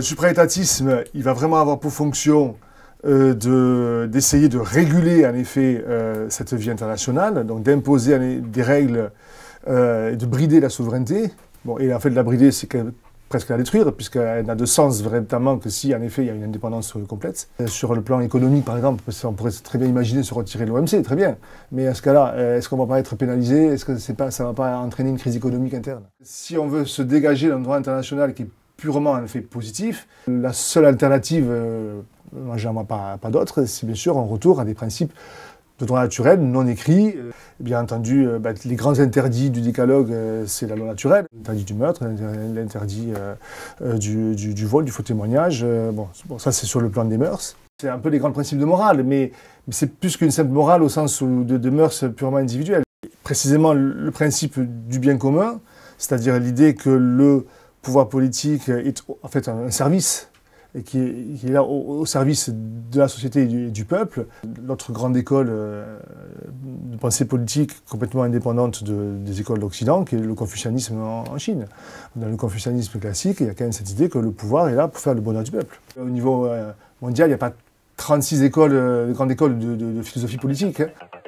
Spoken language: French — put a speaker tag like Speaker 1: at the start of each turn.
Speaker 1: Le suprétatisme, il va vraiment avoir pour fonction euh, d'essayer de, réguler en effet euh, cette vie internationale, donc d'imposer des règles euh, et de brider la souveraineté. Bon, et en fait, de la brider, c'est presque la détruire, puisqu'elle n'a de sens véritablement que si, en effet, il y a une indépendance euh, complète. Sur le plan économique, par exemple, on pourrait très bien imaginer se retirer de l'OMC, très bien. Mais à ce cas-là, est-ce qu'on ne va pas être pénalisé Est-ce que pas, ça ne va pas entraîner une crise économique interne Si on veut se dégager d'un droit international qui purement un effet positif. La seule alternative, euh, moi vois pas, pas d'autre, c'est bien sûr un retour à des principes de droit naturel non écrit. Euh, bien entendu, euh, bah, les grands interdits du décalogue, euh, c'est la loi naturelle, l'interdit du meurtre, l'interdit du, vol, du faux témoignage. Bon, ça c'est sur le plan des mœurs. C'est un peu les grands principes de morale, mais, c'est plus qu'une simple morale au sens de, de mœurs purement individuelles. Précisément, le principe du bien commun, c'est-à-dire l'idée que le pouvoir politique est en fait un service et qui est, là au, service de la société et du, peuple. Notre grande école euh, de pensée politique complètement indépendante des écoles d'Occident, qui est le confucianisme en, Chine. Dans le confucianisme classique, il y a quand même cette idée que le pouvoir est là pour faire le bonheur du peuple. Au niveau euh, mondial, il n'y a pas 36 écoles, euh, grandes écoles de, philosophie politique. Hein.